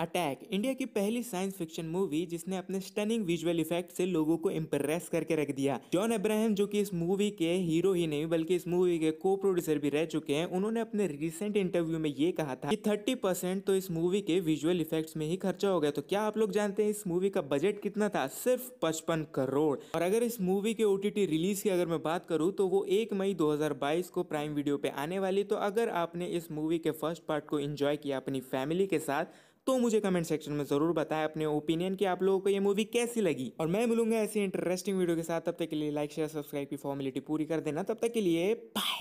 attack India की पहली science fiction movie जिसने अपने स्टनिंग विजुअल इफेक्ट से लोगों को इम्प्रेस करके रख दिया जॉन अब्राहम जो कि इस मूवी के हीरो ही नहीं बल्कि इस मूवी के को प्रोड्यूसर भी रह चुके हैं उन्होंने अपने रिसेंट इंटरव्यू में ये कहा था कि 30 परसेंट तो इस मूवी के विजुअल इफेक्ट में ही खर्चा हो गया तो क्या आप लोग जानते हैं इस मूवी का बजट कितना था सिर्फ पचपन करोड़ और अगर इस मूवी के ओ रिलीज की अगर मैं बात करूँ तो वो एक मई दो को प्राइम वीडियो पे आने वाली तो अगर आपने इस मूवी के फर्स्ट पार्ट को इंजॉय किया अपनी फैमिली के साथ तो मुझे कमेंट सेक्शन में जरूर बताएं अपने ओपिनियन की आप लोगों को ये मूवी कैसी लगी और मैं मिलूंगा ऐसी इंटरेस्टिंग वीडियो के साथ तब तक के लिए लाइक शेयर सब्सक्राइब की फॉर्मिलिटी पूरी कर देना तब तक के लिए बाय